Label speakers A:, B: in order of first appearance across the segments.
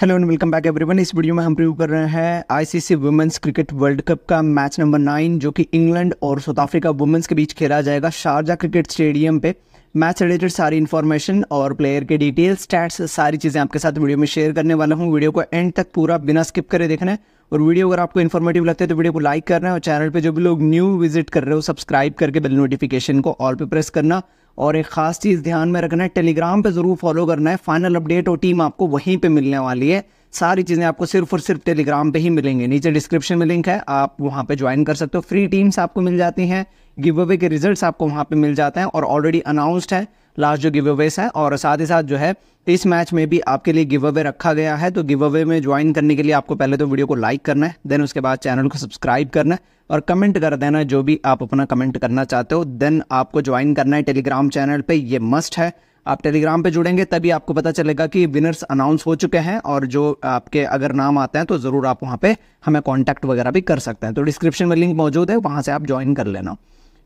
A: hello and welcome back everyone इस video में हम रिव्यू कर रहे हैं ICC women's cricket world cup का मैच नंबर नाइन जो कि इंग्लैंड और साउथ अफ्रीका वुमेंस के बीच खेला जाएगा शारजा क्रिकेट स्टेडियम पे मैच रिलेटेड सारी इन्फॉर्मेशन और प्लेयर के डिटेल्स स्टैट्स सारी चीज़ें आपके साथ वीडियो में शेयर करने वाला हूँ वीडियो को एंड तक पूरा बिना स्किप करे देखना है और वीडियो अगर आपको इन्फॉर्मेटिव लगता है तो वीडियो को लाइक करना है और चैनल पर जो भी लोग न्यू विजिट कर रहे हो सब्सक्राइब करके बेल नोटिफिकेशन को ऑल पर प्रेस करना और एक खास चीज़ ध्यान में रखना है टेलीग्राम पर ज़रूर फॉलो करना है फाइनल अपडेट और टीम आपको वहीं पर मिलने वाली है सारी चीज़ें आपको सिर्फ और सिर्फ टेलीग्राम पे ही मिलेंगे नीचे डिस्क्रिप्शन में लिंक है आप वहाँ पे ज्वाइन कर सकते हो फ्री टीम्स आपको मिल जाती हैं गिव अवे के रिजल्ट्स आपको वहाँ पे मिल जाते हैं और ऑलरेडी अनाउंस्ड है लास्ट जो गिव अवेज है और साथ ही साथ जो है इस मैच में भी आपके लिए गिव अवे रखा गया है तो गिव अवे में ज्वाइन करने के लिए आपको पहले तो वीडियो को लाइक करना है देन उसके बाद चैनल को सब्सक्राइब करना है और कमेंट कर देना जो भी आप अपना कमेंट करना चाहते हो देन आपको ज्वाइन करना है टेलीग्राम चैनल पर ये मस्ट है आप टेलीग्राम पे जुड़ेंगे तभी आपको पता चलेगा कि विनर्स अनाउंस हो चुके हैं और जो आपके अगर नाम आते हैं तो ज़रूर आप वहाँ पे हमें कॉन्टैक्ट वगैरह भी कर सकते हैं तो डिस्क्रिप्शन में लिंक मौजूद है वहाँ से आप ज्वाइन कर लेना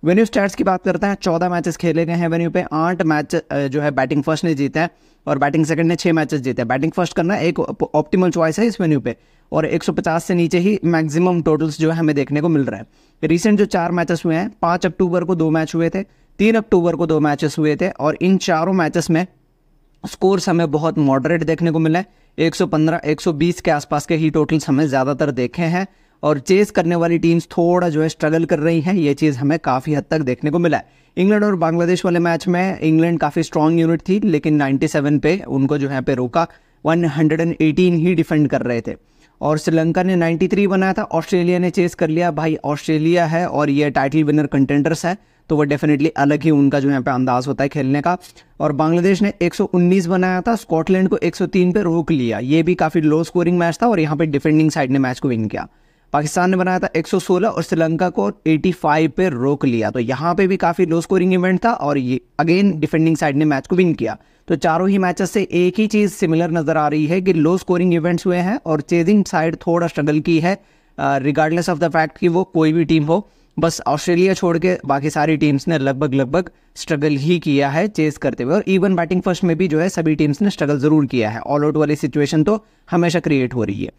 A: वेन्यू स्टैट्स की बात करते हैं चौदह मैचेस खेले गए हैं वेन्यू पे आठ मैच जो है बैटिंग फर्स्ट ने जीते हैं और बैटिंग सेकंड ने छह मैचेस जीते हैं बैटिंग फर्स्ट करना एक ऑप्टिमल चॉइस है इस वेन्यू पे और 150 से नीचे ही मैक्सिमम टोटल्स जो है हमें देखने को मिल रहा है रिसेंट जो चार मैचेस हुए हैं पाँच अक्टूबर को दो मैच हुए थे तीन अक्टूबर को दो मैचेस हुए थे और इन चारों मैचेस में स्कोर्स हमें बहुत मॉडरेट देखने को मिले 115 120 के आसपास के ही टोटल्स हमें ज़्यादातर देखे हैं और चेस करने वाली टीम्स थोड़ा जो है स्ट्रगल कर रही हैं ये चीज़ हमें काफ़ी हद तक देखने को मिला है इंग्लैंड और बांग्लादेश वाले मैच में इंग्लैंड काफ़ी स्ट्रॉन्ग यूनिट थी लेकिन 97 पे उनको जो है पे रोका 118 ही डिफेंड कर रहे थे और श्रीलंका ने 93 बनाया था ऑस्ट्रेलिया ने चेस कर लिया भाई ऑस्ट्रेलिया है और ये टाइटल विनर कंटेंडर्स है तो वो डेफिनेटली अलग ही उनका जो यहाँ पे अंदाज होता है खेलने का और बांग्लादेश ने 119 बनाया था स्कॉटलैंड को 103 पे रोक लिया ये भी काफ़ी लो स्कोरिंग मैच था और यहाँ पे डिफेंडिंग साइड ने मैच को विन किया पाकिस्तान ने बनाया था 116 और श्रीलंका को 85 पर रोक लिया तो यहाँ पे भी काफ़ी लो स्कोरिंग इवेंट था और ये अगेन डिफेंडिंग साइड ने मैच को विन किया तो चारों ही मैचेस से एक ही चीज़ सिमिलर नज़र आ रही है कि लो स्कोरिंग इवेंट्स हुए हैं और चेजिंग साइड थोड़ा स्ट्रगल की है रिगार्डलेस ऑफ द फैक्ट कि वो कोई भी टीम हो बस ऑस्ट्रेलिया छोड़ के बाकी सारी टीम्स ने लगभग लगभग स्ट्रगल ही किया है चेस करते हुए और इवन बैटिंग फर्स्ट में भी जो है सभी टीम्स ने स्ट्रगल ज़रूर किया है ऑल आउट वाली सिचुएशन तो हमेशा क्रिएट हो रही है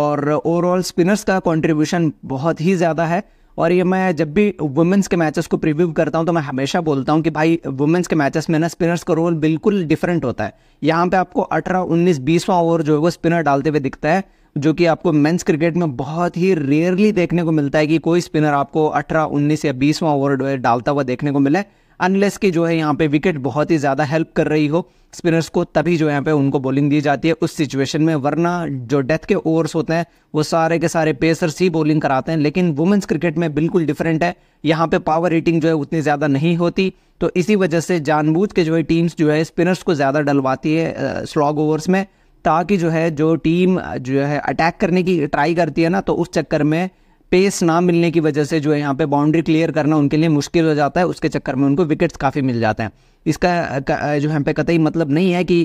A: और ओवरऑल स्पिनर्स का कॉन्ट्रीब्यूशन बहुत ही ज़्यादा है और ये मैं जब भी वुमेंस के मैचेस को प्रिव्यू करता हूँ तो मैं हमेशा बोलता हूँ कि भाई वुमेंस के मैचेस में ना स्पिनर्स का रोल बिल्कुल डिफरेंट होता है यहाँ पे आपको अठारह उन्नीस बीसवां ओवर जो है वो स्पिनर डालते हुए दिखता है जो कि आपको मेंस क्रिकेट में बहुत ही रेयरली देखने को मिलता है कि कोई स्पिनर आपको 18, 19 या 20वां ओवर डालता हुआ देखने को मिले अनलेस की जो है यहाँ पे विकेट बहुत ही ज़्यादा हेल्प कर रही हो स्पिनर्स को तभी जो यहाँ पे उनको बॉलिंग दी जाती है उस सिचुएशन में वरना जो डेथ के ओवर्स होते हैं वो सारे के सारे पेसर्स ही बॉलिंग कराते हैं लेकिन वुमेंस क्रिकेट में बिल्कुल डिफरेंट है यहाँ पे पावर रेटिंग जो है उतनी ज़्यादा नहीं होती तो इसी वजह से जानबूझ के जो है टीम्स जो है स्पिनर्स को ज़्यादा डलवाती है स्लॉग ओवर्स में ताकि जो है जो टीम जो है अटैक करने की ट्राई करती है ना तो उस चक्कर में पेस ना मिलने की वजह से जो है यहाँ पे बाउंड्री क्लियर करना उनके लिए मुश्किल हो जाता है उसके चक्कर में उनको विकेट्स काफ़ी मिल जाते हैं इसका जो है पे कतई मतलब नहीं है कि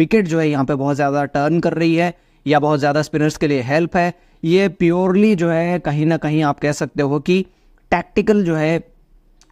A: विकेट जो है यहाँ पे बहुत ज़्यादा टर्न कर रही है या बहुत ज़्यादा स्पिनर्स के लिए हेल्प है ये प्योरली जो है कहीं ना कहीं आप कह सकते हो कि टैक्टिकल जो है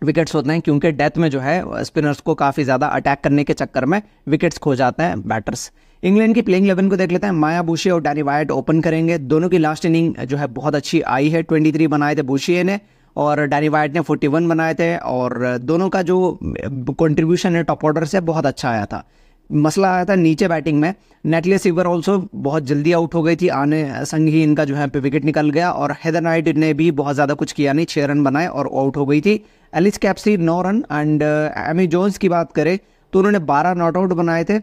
A: विकेट्स होते हैं क्योंकि डेथ में जो है स्पिनर्स को काफ़ी ज़्यादा अटैक करने के चक्कर में विकेट्स खो जाते हैं बैटर्स इंग्लैंड की प्लेइंग इलेवन को देख लेते हैं माया बूशी और डैनी वायट ओपन करेंगे दोनों की लास्ट इनिंग जो है बहुत अच्छी आई है 23 बनाए थे बूशी ने और डैनी वाइट ने 41 बनाए थे और दोनों का जो कंट्रीब्यूशन है टॉप ऑर्डर से बहुत अच्छा आया था मसला आया था नीचे बैटिंग में नेटले सीवर ऑल्सो बहुत जल्दी आउट हो गई थी आने संग ही इनका जो है पे विकेट निकल गया और हैदर नाइट ने भी बहुत ज़्यादा कुछ किया नहीं छः रन बनाए और आउट हो गई थी एलिस कैप्सी नौ रन एंड एमी जोन्स की बात करें तो उन्होंने बारह नॉट आउट बनाए थे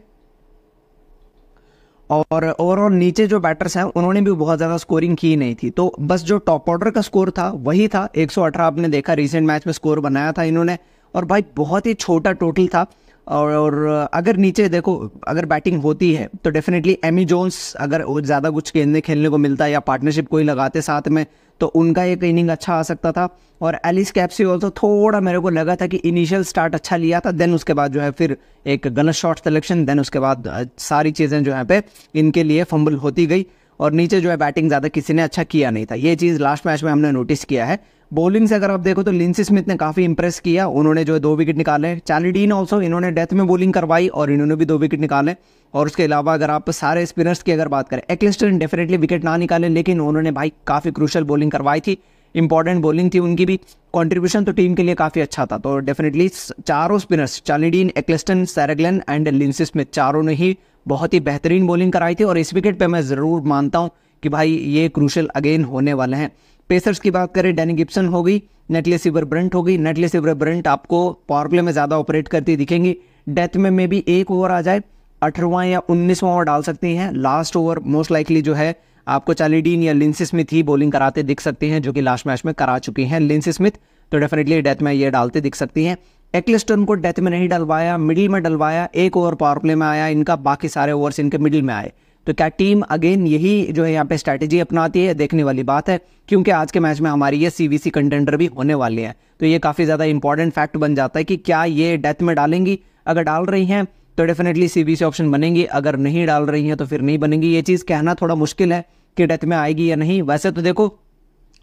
A: और ओवरऑल नीचे जो बैटर्स हैं उन्होंने भी बहुत ज़्यादा स्कोरिंग की नहीं थी तो बस जो टॉप ऑर्डर का स्कोर था वही था 118 आपने देखा रिसेंट मैच में स्कोर बनाया था इन्होंने और भाई बहुत ही छोटा टोटल था और और अगर नीचे देखो अगर बैटिंग होती है तो डेफिनेटली एमी जोन्स अगर ज़्यादा कुछ गेंदने खेलने को मिलता है या पार्टनरशिप कोई लगाते साथ में तो उनका एक इनिंग अच्छा आ सकता था और एलिस कैप्सी ऑल्सो थोड़ा मेरे को लगा था कि इनिशियल स्टार्ट अच्छा लिया था देन उसके बाद जो है फिर एक गलत शॉट सेलेक्शन देन उसके बाद सारी चीज़ें जो है पे इनके लिए फंबल होती गई और नीचे जो है बैटिंग ज़्यादा किसी ने अच्छा किया नहीं था ये चीज़ लास्ट मैच में हमने नोटिस किया है बॉलिंग से अगर आप देखो तो लिंसी स्मिथ ने काफ़ी इंप्रेस किया उन्होंने जो है दो विकेट निकाले चार्ली डीन ऑल्सो इन्होंने डेथ में बॉलिंग करवाई और इन्होंने भी दो विकेट निकाले और उसके अलावा अगर आप सारे स्पिनर्स की अगर बात करें एक्लिस्टन डेफिनेटली विकेट ना निकाले लेकिन उन्होंने भाई काफ़ी क्रूशल बॉलिंग करवाई थी इंपॉर्टेंट बॉलिंग थी उनकी भी कंट्रीब्यूशन तो टीम के लिए काफ़ी अच्छा था तो डेफिनेटली चारों spinners Charlie Dean Ecclestone Sarah Glenn and Linsey Smith चारों ने ही बहुत ही बेहतरीन बॉलिंग कराई थी और इस विकेट पर मैं ज़रूर मानता हूँ कि भाई ये क्रूशल अगेन होने वाले हैं पेसर्स की बात करें डैनी गिप्सन होगी नेटले सिवर ब्रंट होगी नेटले सिवर ब्रंट आपको पावर प्ले में ज़्यादा ऑपरेट करती दिखेंगी डेथ में मे भी एक ओवर आ जाए अठारवा या उन्नीसवां ओवर डाल सकती हैं लास्ट ओवर मोस्ट लाइकली जो है आपको चालीडीन या लिंस स्मिथ ही बॉलिंग कराते दिख सकती हैं जो कि लास्ट मैच में करा चुकी हैं लिंस स्मिथ तो डेफिनेटली डेथ में ये डालते दिख सकती हैं एक्लिस्टन को डेथ में नहीं डलवाया मिडिल में डलवाया एक ओवर पावर प्ले में आया इनका बाकी सारे ओवर्स इनके मिडिल में आए तो क्या टीम अगेन यही जो है यहाँ पे स्ट्रैटेजी अपनाती है देखने वाली बात है क्योंकि आज के मैच में हमारी ये सीवीसी कंटेंडर भी होने वाले हैं तो ये काफ़ी ज़्यादा इंपॉर्टेंट फैक्ट बन जाता है कि क्या ये डेथ में डालेंगी अगर डाल रही हैं तो डेफिनेटली सी ऑप्शन बनेंगी अगर नहीं डाल रही हैं तो फिर नहीं बनेंगी ये चीज़ कहना थोड़ा मुश्किल है कि डेथ में आएगी या नहीं वैसे तो देखो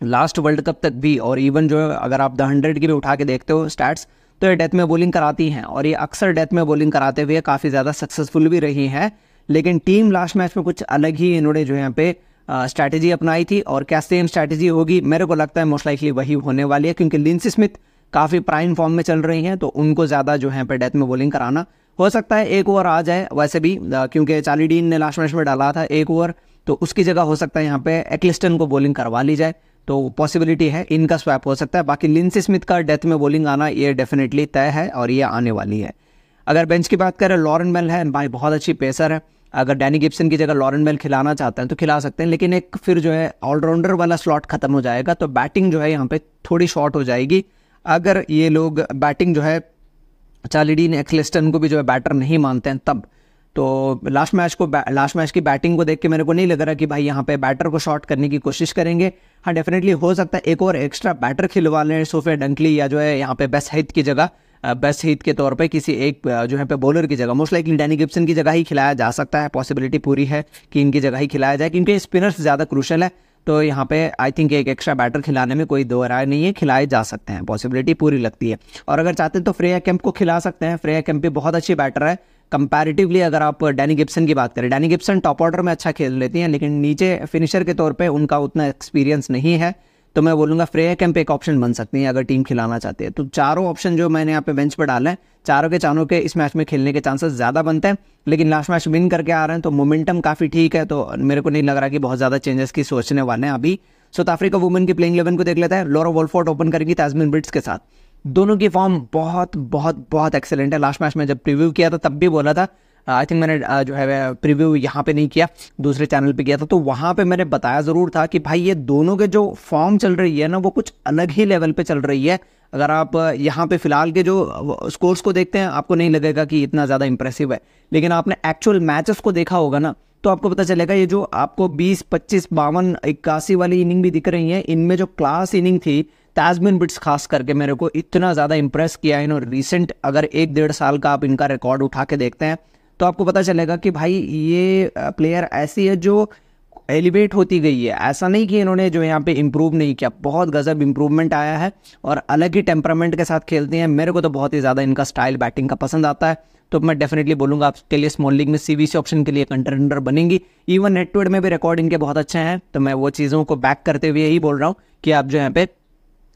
A: लास्ट वर्ल्ड कप तक भी और इवन जो अगर आप द हंड्रेड की भी उठा के देखते हो स्टैट्स तो ये डेथ में बॉलिंग कराती हैं और ये अक्सर डेथ में बॉलिंग कराते हुए काफ़ी ज़्यादा सक्सेसफुल भी रही हैं लेकिन टीम लास्ट मैच में कुछ अलग ही इन्होंने जो यहाँ पे स्ट्रैटेजी अपनाई थी और क्या सेम स्ट्रैटेजी होगी मेरे को लगता है मोस्ट लाइकली वही होने वाली है क्योंकि लिंस स्मिथ काफ़ी प्राइम फॉर्म में चल रही हैं तो उनको ज़्यादा जो है पे डेथ में बॉलिंग कराना हो सकता है एक ओवर आ जाए वैसे भी क्योंकि चार्ली डीन ने लास्ट मैच में डाला था एक ओवर तो उसकी जगह हो सकता है यहाँ पे एक्लिस्टन को बॉलिंग करवा ली जाए तो पॉसिबिलिटी है इनका स्वैप हो सकता है बाकी लिंस स्मिथ का डेथ में बॉलिंग आना ये डेफिनेटली तय है और ये आने वाली है अगर बेंच की बात करें लॉरेन बेल है भाई बहुत अच्छी पेसर है अगर डैनी गिप्सन की जगह लॉरेंट बेल खिलाना चाहते हैं तो खिला सकते हैं लेकिन एक फिर जो है ऑलराउंडर वाला स्लॉट खत्म हो जाएगा तो बैटिंग जो है यहाँ पे थोड़ी शॉर्ट हो जाएगी अगर ये लोग बैटिंग जो है चार्लीडीन एक्लिस्टन को भी जो है बैटर नहीं मानते हैं तब तो लास्ट मैच को लास्ट मैच की बैटिंग को देख के मेरे को नहीं लग रहा कि भाई यहाँ पे बैटर को शॉर्ट करने की कोशिश करेंगे हाँ डेफिनेटली हो सकता है एक और एक्स्ट्रा बैटर खिलवा लें सोफिया डंकली या जो है यहाँ पे बेस्ट हित की जगह बेस्ट हिट के तौर पे किसी एक जो है पे बॉलर की जगह मोस्ट लाइकली डैनी गिप्सन की जगह ही खिलाया जा सकता है पॉसिबिलिटी पूरी है कि इनकी जगह ही खिलाया जाए क्योंकि स्पिनर्स ज़्यादा क्रूशल है तो यहाँ पे आई थिंक एक एक्स्ट्रा बैटर खिलाने में कोई दो राय नहीं है खिलाए जा सकते हैं पॉसिबिलिटी पूरी लगती है और अगर चाहते हैं तो फ्रेया कैंप को खिला सकते हैं फ्रेया कैंप भी बहुत अच्छी बैटर है कंपैरेटिवली अगर आप डैनी गिप्सन की बात करें डैनी गिप्सन टॉप ऑर्डर में अच्छा खेल लेती हैं लेकिन नीचे फिनिशर के तौर पर उनका उतना एक्सपीरियंस नहीं है तो मैं बोलूँगा फ्रेय कैंप एक ऑप्शन बन सकती है अगर टीम खिलाना चाहती है तो चारों ऑप्शन जो मैंने यहाँ पे बेंच पर डाला है चारों के चारों के इस मैच में खेलने के चांसेस ज़्यादा बनते हैं लेकिन लास्ट मैच विन करके आ रहे हैं तो मोमेंटम काफ़ी ठीक है तो मेरे को नहीं लग रहा कि बहुत ज़्यादा चेंजेस की सोचने वाले हैं अभी साउथ अफ्रीका वुमेन की प्लेइंग इलेवन को देख लेता है लोरा वोल्फोर्ट ओपन करेंगी ताजमिन ब्रिट्स के साथ दोनों की फॉर्म बहुत बहुत बहुत एक्सेलेंट है लास्ट मैच में जब प्रिव्यू किया था तब भी बोला था आई थिंक मैंने जो है प्रीव्यू यहाँ पे नहीं किया दूसरे चैनल पे किया था तो वहाँ पे मैंने बताया ज़रूर था कि भाई ये दोनों के जो फॉर्म चल रही है ना वो कुछ अलग ही लेवल पे चल रही है अगर आप यहाँ पे फिलहाल के जो स्कोर्स को देखते हैं आपको नहीं लगेगा कि इतना ज़्यादा इंप्रेसिव है लेकिन आपने एक्चुअल मैचेस को देखा होगा ना तो आपको पता चलेगा ये जो आपको 20, 25, बावन इक्यासी वाली इनिंग भी दिख रही है इनमें जो क्लास इनिंग थी ताजमिन बिट्स खास करके मेरे को इतना ज़्यादा इंप्रेस किया इन्होंने रिसेंट अगर एक डेढ़ साल का आप इनका रिकॉर्ड उठा के देखते हैं तो आपको पता चलेगा कि भाई ये प्लेयर ऐसी है जो एलिवेट होती गई है ऐसा नहीं कि इन्होंने जो यहाँ पे इम्प्रूव नहीं किया बहुत गज़ब इम्प्रूवमेंट आया है और अलग ही टेम्परामेंट के साथ खेलते हैं मेरे को तो बहुत ही ज़्यादा इनका स्टाइल बैटिंग का पसंद आता है तो मैं डेफिनेटली बोलूँगा आपके लिए स्मॉल लीग में सी ऑप्शन के लिए कंटेंडर बनेंगी इवन नेटवर्ड में भी रिकॉर्ड इनके बहुत अच्छे हैं तो मैं वो चीज़ों को बैक करते हुए यही बोल रहा हूँ कि आप जो यहाँ पे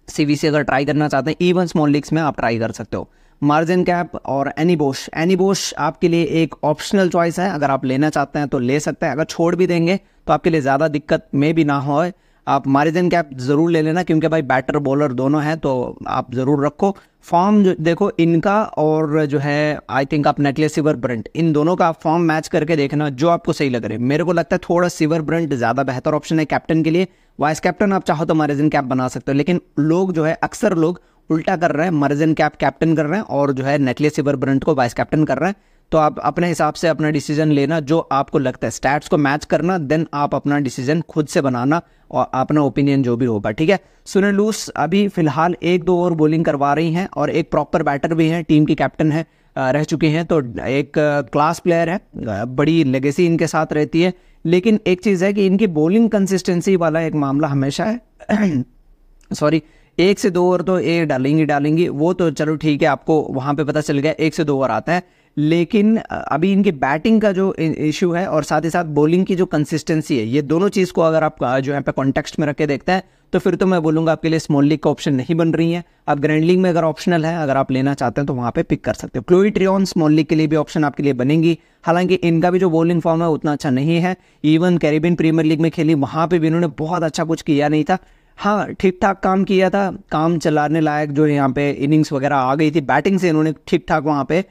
A: सी अगर ट्राई करना चाहते हैं इवन स्मॉल लीग्स में आप ट्राई कर सकते हो मार्जिन कैप और एनीबोश एनीबोश आपके लिए एक ऑप्शनल चॉइस है अगर आप लेना चाहते हैं तो ले सकते हैं अगर छोड़ भी देंगे तो आपके लिए ज़्यादा दिक्कत में भी ना हो आप मार्जिन कैप ज़रूर ले लेना क्योंकि भाई बैटर बॉलर दोनों हैं तो आप ज़रूर रखो फॉर्म जो देखो इनका और जो है आई थिंक आप नेकले सिवर ब्रंट इन दोनों का आप फॉर्म मैच करके देखना जो आपको सही लग रहा है मेरे को लगता है थोड़ा सिवर ब्रंट ज़्यादा बेहतर ऑप्शन है कैप्टन के लिए वाइस कैप्टन आप चाहो तो मार्जिन कैप बना सकते हो लेकिन लोग जो है अक्सर लोग उल्टा कर रहे हैं मर्जन कैप कैप्टन कर रहे हैं और जो है नेकलेस सिवर ब्रंट को वाइस कैप्टन कर रहे हैं तो आप अपने हिसाब से अपना डिसीजन लेना जो आपको लगता है स्टैट्स को मैच करना देन आप अपना डिसीजन खुद से बनाना और अपना ओपिनियन जो भी होगा ठीक है सुने लूस अभी फिलहाल एक दो ओवर बॉलिंग करवा रही हैं और एक प्रॉपर बैटर भी हैं टीम की कैप्टन है रह चुके हैं तो एक क्लास प्लेयर है बड़ी लेगेसी इनके साथ रहती है लेकिन एक चीज़ है कि इनकी बॉलिंग कंसिस्टेंसी वाला एक मामला हमेशा है सॉरी एक से दो ओवर तो ये डालेंगी डालेंगी वो तो चलो ठीक है आपको वहाँ पे पता चल गया एक से दो ओवर आता है लेकिन अभी इनकी बैटिंग का जो इश्यू है और साथ ही साथ बॉलिंग की जो कंसिस्टेंसी है ये दोनों चीज़ को अगर आप जो है पे कॉन्टेक्स्ट में रख के देखते हैं तो फिर तो मैं बोलूँगा आपके लिए स्मॉल लीग का ऑप्शन नहीं बन रही है आप ग्रैंड लीग में अगर ऑप्शनल है अगर आप लेना चाहते हैं तो वहाँ पे पिक कर सकते हो क्लोई ट्रियन स्मॉल लीग के लिए भी ऑप्शन आपके लिए बनेंगी हालांकि इनका भी जो बॉलिंग फॉर्म है उतना अच्छा नहीं है इवन कैरेबियन प्रीमियर लीग में खेली वहाँ पर भी इन्होंने बहुत अच्छा कुछ किया नहीं था हाँ ठीक ठाक काम किया था काम चलाने लायक जो यहाँ पे इनिंग्स वगैरह आ गई थी बैटिंग से इन्होंने ठीक ठाक वहाँ पे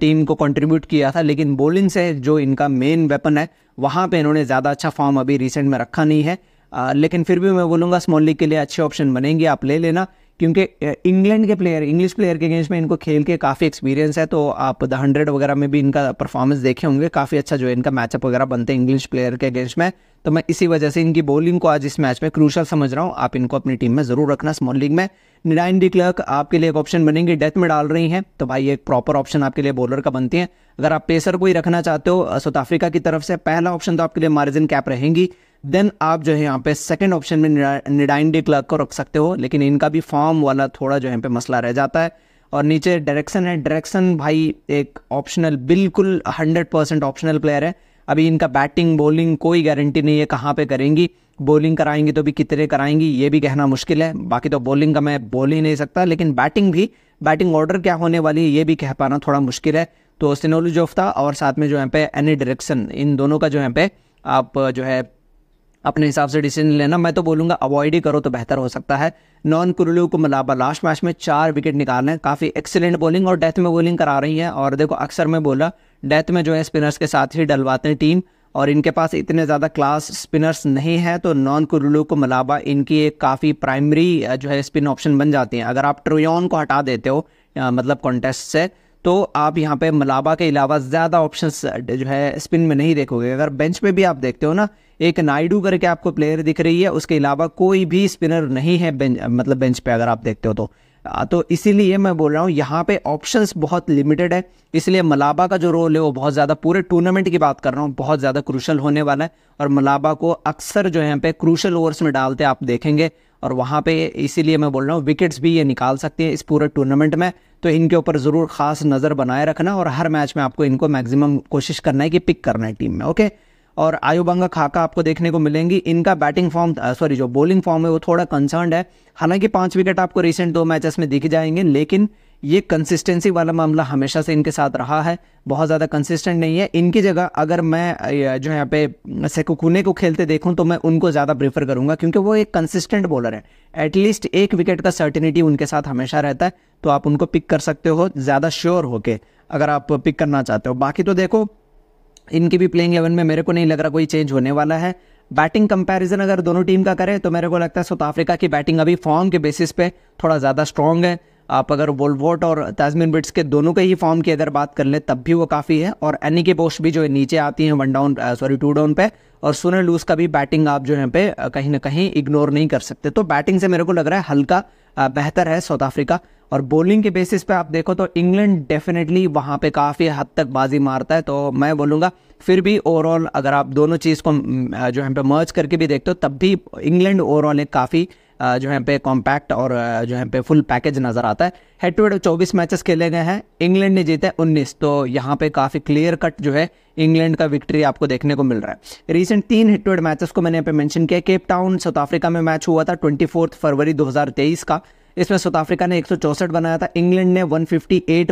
A: टीम को कंट्रीब्यूट किया था लेकिन बॉलिंग से जो इनका मेन वेपन है वहाँ पे इन्होंने ज़्यादा अच्छा फॉर्म अभी रिसेंट में रखा नहीं है आ, लेकिन फिर भी मैं बोलूँगा स्मॉल लीग के लिए अच्छे ऑप्शन बनेंगे आप ले लेना क्योंकि इंग्लैंड के प्लेयर इंग्लिश प्लेयर के अगेंस्ट में इनको खेल के काफ़ी एक्सपीरियंस है तो आप द हंड्रेड वगैरह में भी इनका परफॉर्मेंस देखे होंगे काफ़ी अच्छा जो है इनका मैचअप वगैरह बनते हैं इंग्लिश प्लेयर के अगेंस्ट में तो मैं इसी वजह से इनकी बॉलिंग को आज इस मैच में क्रूशल समझ रहा हूँ आप इनको अपनी टीम में ज़रूर रखना स्मॉल लीग में निडाइन डी क्लर्क आपके लिए एक ऑप्शन बनेंगे डेथ में डाल रही हैं तो भाई एक प्रॉपर ऑप्शन आपके लिए बॉलर का बनती है अगर आप पेसर को ही रखना चाहते हो साउथ अफ्रीका की तरफ से पहला ऑप्शन तो आपके लिए मार्जिन कैप रहेंगी देन आप जो है यहाँ पे सेकंड ऑप्शन में निडाइन डे क्लर्क को रख सकते हो लेकिन इनका भी फॉर्म वाला थोड़ा जो है पे मसला रह जाता है और नीचे डायरेक्शन है डायरेक्शन भाई एक ऑप्शनल बिल्कुल हंड्रेड परसेंट ऑप्शनल प्लेयर है अभी इनका बैटिंग बॉलिंग कोई गारंटी नहीं है कहाँ पे करेंगी बॉलिंग कराएंगी तो भी कितने कराएंगी ये भी कहना मुश्किल है बाकी तो बॉलिंग का मैं बोल ही नहीं सकता लेकिन बैटिंग भी बैटिंग ऑर्डर क्या होने वाली है ये भी कह पाना थोड़ा मुश्किल है तो सिनोली जोफ्ता और साथ में जो है पे एनी डायरेक्शन इन दोनों का जो है पे आप जो है अपने हिसाब से डिसीजन लेना मैं तो बोलूंगा अवॉइड ही करो तो बेहतर हो सकता है नॉन कुरलू को मलाबा लास्ट मैच में चार विकेट निकालने काफ़ी एक्सेलेंट बॉलिंग और डेथ में बॉलिंग करा रही है और देखो अक्सर मैं बोला डेथ में जो है स्पिनर्स के साथ ही डलवाते हैं टीम और इनके पास इतने ज़्यादा क्लास स्पिनर्स नहीं हैं तो नॉन कुरुलू को मलाबा इनकी एक काफ़ी प्राइमरी जो है स्पिन ऑप्शन बन जाती हैं अगर आप ट्रोयन को हटा देते हो मतलब कॉन्टेस्ट से तो आप यहाँ पे मलाबा के अलावा ज़्यादा ऑप्शन जो है स्पिन में नहीं देखोगे अगर बेंच में भी आप देखते हो ना एक नायडू करके आपको प्लेयर दिख रही है उसके अलावा कोई भी स्पिनर नहीं है बेंच मतलब बेंच पे अगर आप देखते हो तो तो इसीलिए मैं बोल रहा हूँ यहाँ पे ऑप्शंस बहुत लिमिटेड है इसलिए मलाबा का जो रोल है वो बहुत ज़्यादा पूरे टूर्नामेंट की बात कर रहा हूँ बहुत ज़्यादा क्रूशल होने वाला है और मलाबा को अक्सर जो है यहाँ पे क्रूशल ओवर्स में डालते आप देखेंगे और वहाँ पे इसीलिए मैं बोल रहा हूँ विकेट्स भी ये निकाल सकते हैं इस पूरे टूर्नामेंट में तो इनके ऊपर ज़रूर खास नज़र बनाए रखना और हर मैच में आपको इनको मैक्सिमम कोशिश करना है कि पिक करना है टीम में ओके और आयुबंगा खाका आपको देखने को मिलेंगी इनका बैटिंग फॉर्म सॉरी जो बॉलिंग फॉर्म है वो थोड़ा कंसर्न है हालांकि पाँच विकेट आपको रिसेंट दो मैचेस में दिख जाएंगे लेकिन ये कंसिस्टेंसी वाला मामला हमेशा से इनके साथ रहा है बहुत ज़्यादा कंसिस्टेंट नहीं है इनकी जगह अगर मैं जो यहाँ पे सेकुकुने को खेलते देखूँ तो मैं उनको ज़्यादा प्रेफर करूँगा क्योंकि वो एक कंसिस्टेंट बॉलर है एटलीस्ट एक विकेट का सर्टिनिटी उनके साथ हमेशा रहता है तो आप उनको पिक कर सकते हो ज़्यादा श्योर होके अगर आप पिक करना चाहते हो बाकी तो देखो इनकी भी प्लेइंग एवन में मेरे को नहीं लग रहा कोई चेंज होने वाला है बैटिंग कंपैरिजन अगर दोनों टीम का करें तो मेरे को लगता है साउथ अफ्रीका की बैटिंग अभी फॉर्म के बेसिस पे थोड़ा ज़्यादा स्ट्रॉन्ग है आप अगर वोल्वोट और ताजमिन बिट्स के दोनों के ही फॉर्म की अगर बात कर लें तब भी वो काफ़ी है और एनी के पोस्ट भी जो है नीचे आती हैं one down sorry two down पे और सुनर लूज का भी बैटिंग आप जो है पे uh, कहीं ना कहीं इग्नोर नहीं कर सकते तो बैटिंग से मेरे को लग रहा है हल्का uh, बेहतर है साउथ अफ्रीका और बॉलिंग के बेसिस पे आप देखो तो इंग्लैंड डेफिनेटली वहाँ पे काफ़ी हद तक बाजी मारता है तो मैं बोलूँगा फिर भी ओवरऑल अगर आप दोनों चीज़ को mm, uh, जो है पे मर्ज करके भी देखते हो तब भी इंग्लैंड ओवरऑल एक काफ़ी जो है पे कॉम्पैक्ट और जो है पे फुल पैकेज नज़र आता है हेड टू हेड चौबीस मैचेस खेले गए हैं इंग्लैंड ने जीते उन्नीस तो यहाँ पे काफ़ी क्लियर कट जो है इंग्लैंड का विक्ट्री आपको देखने को मिल रहा है रिसेंट तीन हेड टू हेड मैचेस को मैंने यहाँ पे मेंशन किया केप टाउन साउथ अफ्रीका में मैच हुआ था ट्वेंटी फरवरी दो का इसमें साउथ अफ्रीका ने एक बनाया था इंग्लैंड ने वन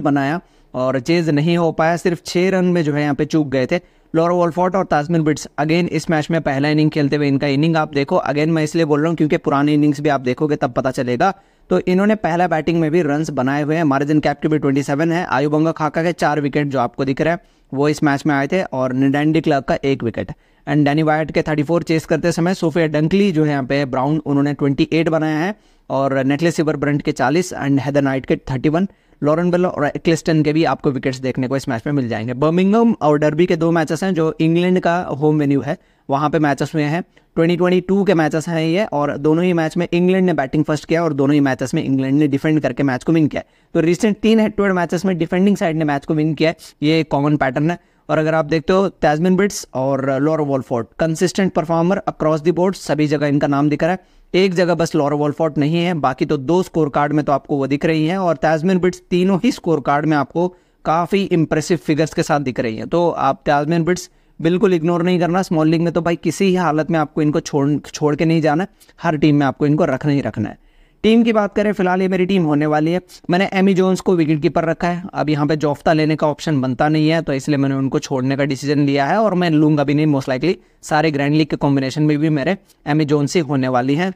A: बनाया और चेज नहीं हो पाया सिर्फ छः रन में जो है यहाँ पे चूक गए थे लोरो वॉलफॉर्ट और ताजमिन बिट्स अगेन इस मैच में पहला इनिंग खेलते हुए इनका इनिंग आप देखो अगेन मैं इसलिए बोल रहा हूँ क्योंकि पुराने इनिंग्स भी आप देखोगे तब पता चलेगा तो इन्होंने पहला बैटिंग में भी रन बनाए हुए हैं मार्जिन कैप के भी ट्वेंटी सेवन है आयुबंगा खाका के चार विकेट जो आपको दिख रहा है वो इस मैच में आए थे और निडेंडी क्लर्क का एक विकेट एंड डैनी वायट के 34 चेस करते समय सोफिया डंकली जो है यहाँ पे ब्राउन उन्होंने 28 बनाया है और नेटले सिवर ब्रंट के 40 एंड हैदर नाइट के 31 लॉरेन बेल और क्लिस्टन के भी आपको विकेट्स देखने को इस मैच में मिल जाएंगे बर्मिंगम और डर्बी के दो मैचेस हैं जो इंग्लैंड का होम वेन्यू है वहाँ पे मैचेस हुए हैं 2022 के मैचेस हैं ये और दोनों ही मैच में इंग्लैंड ने बैटिंग फर्स्ट किया और दोनों ही मैचेस में इंग्लैंड ने डिफेंड करके मैच को विन किया तो रिसेंट तीन हेड टू हेड मैचेस में डिफेंडिंग साइड ने मैच को विन किया ये कॉमन पैटर्न है और अगर आप देखते हो तेजमिन बिट्स और Laura Wolvaardt consistent performer across the board सभी जगह इनका नाम दिख रहा है एक जगह बस लॉरो वॉलफोर्ट नहीं है बाकी तो दो स्कोर कार्ड में तो आपको वो दिख रही है और तेजमिन बिट्स तीनों ही स्कोर कार्ड में आपको काफ़ी इंप्रेसिव फिगर्स के साथ दिख रही है तो आप तेजमिन बिट्स बिल्कुल इग्नोर नहीं करना स्मॉल लीग में तो भाई किसी ही हालत में आपको इनको छोड़ छोड़ के नहीं जाना हर टीम में आपको इनको रखना ही रखना है टीम की बात करें फिलहाल ये मेरी टीम होने वाली है मैंने एमी जोन्स को विकेट कीपर रखा है अब यहाँ पे जोफ्ता लेने का ऑप्शन बनता नहीं है तो इसलिए मैंने उनको छोड़ने का डिसीजन लिया है और मैं लूँगा भी नहीं मोस्ट लाइकली सारे ग्रैंड लीग के कॉम्बिनेशन में भी मेरे एमी जोन्स ही होने वाली है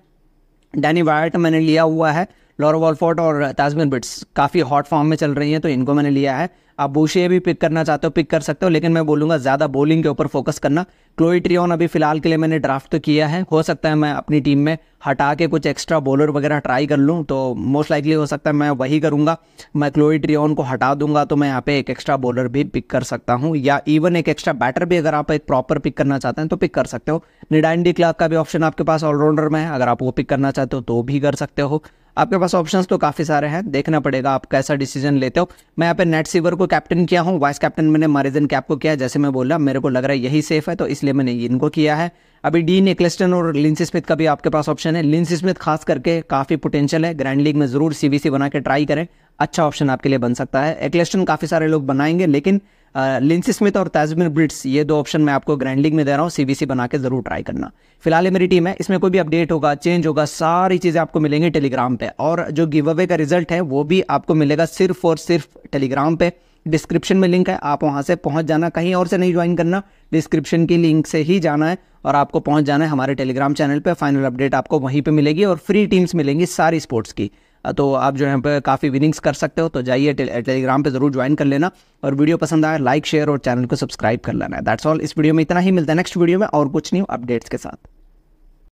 A: डैनी वायट मैंने लिया हुआ है लॉरो वॉलफोर्ट और ताजमिन बिट्स काफ़ी हॉट फॉर्म में चल रही हैं तो इनको मैंने लिया है आप बूशे भी पिक करना चाहते हो पिक कर सकते हो लेकिन मैं बोलूँगा ज़्यादा बॉलिंग के ऊपर फोकस करना क्लोई ट्रियन अभी फिलहाल के लिए मैंने ड्राफ्ट तो किया है हो सकता है मैं अपनी टीम में हटा के कुछ एक्स्ट्रा बॉलर वगैरह ट्राई कर लूँ तो मोस्ट लाइकली हो सकता है मैं वही करूँगा मैं क्लोई ट्रियन को हटा दूंगा तो मैं यहाँ पे एक एक्स्ट्रा बॉलर भी पिक कर सकता हूँ या इवन एक एक्स्ट्रा बैटर भी अगर आप एक प्रॉपर पिक करना चाहते हैं तो पिक कर सकते हो निडाइन डी का भी ऑप्शन आपके पास ऑलराउंडर में है अगर आप वो पिक करना चाहते हो तो भी कर सकते हो आपके पास ऑप्शन तो काफ़ी सारे हैं देखना पड़ेगा आप कैसा डिसीजन लेते हो मैं यहाँ पे नेट सीवर को कैप्टन किया हूँ वाइस कैप्टन मैंने मारिजन कैप को किया जैसे मैं बोला मेरे को लग रहा है यही सेफ है तो इसलिए मैंने इनको किया है अभी डीन एक्लेस्टन और लिंस स्मिथ का भी आपके पास ऑप्शन है लिंस स्मिथ खास करके काफ़ी पोटेंशियल है ग्रैंड लीग में ज़रूर सीवीसी बना के ट्राई करें अच्छा ऑप्शन आपके लिए बन सकता है एक्लेस्टन काफ़ी सारे लोग बनाएंगे लेकिन लिंस स्मिथ और ताजमिन ब्रिट्स ये दो ऑप्शन मैं आपको ग्रैंड लीग में दे रहा हूँ सी बना के ज़रूर ट्राई करना फिलहाल ये मेरी टीम है इसमें कोई भी अपडेट होगा चेंज होगा सारी चीज़ें आपको मिलेंगी टेलीग्राम पे और जो गिव अवे का रिजल्ट है वो भी आपको मिलेगा सिर्फ और सिर्फ टेलीग्राम पे डिस्क्रिप्शन में लिंक है आप वहाँ से पहुँच जाना कहीं और से नहीं ज्वाइन करना डिस्क्रिप्शन की लिंक से ही जाना है और आपको पहुँच जाना है हमारे टेलीग्राम चैनल पर फाइनल अपडेट आपको वहीं पर मिलेगी और फ्री टीम्स मिलेंगी सारी स्पोर्ट्स की तो आप जो है काफ़ी विनिंग्स कर सकते हो तो जाइए टेलीग्राम पर ज़रूर ज्वाइन कर लेना और वीडियो पसंद आए लाइक शेयर और चैनल को सब्सक्राइब कर लेना है दैट्स ऑल इस वीडियो में इतना ही मिलता है नेक्स्ट वीडियो में और कुछ न्यू अपडेट्स के साथ